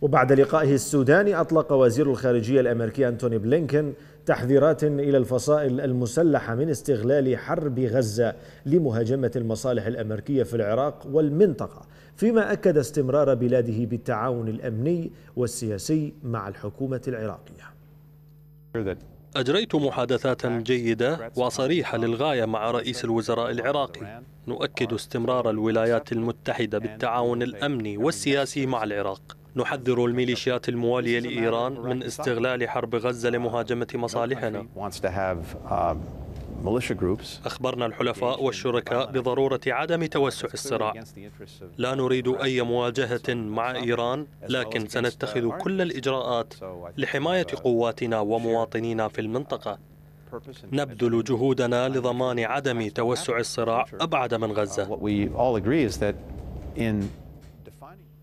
وبعد لقائه السوداني أطلق وزير الخارجية الأمريكي أنتوني بلينكن تحذيرات إلى الفصائل المسلحة من استغلال حرب غزة لمهاجمة المصالح الأمريكية في العراق والمنطقة فيما أكد استمرار بلاده بالتعاون الأمني والسياسي مع الحكومة العراقية أجريت محادثات جيدة وصريحة للغاية مع رئيس الوزراء العراقي نؤكد استمرار الولايات المتحدة بالتعاون الأمني والسياسي مع العراق نحذر الميليشيات الموالية لإيران من استغلال حرب غزة لمهاجمة مصالحنا uh, أخبرنا الحلفاء والشركاء بضرورة عدم توسع الصراع لا نريد أي مواجهة مع إيران لكن سنتخذ كل الإجراءات لحماية قواتنا ومواطنينا في المنطقة نبذل جهودنا لضمان عدم توسع الصراع أبعد من غزة uh,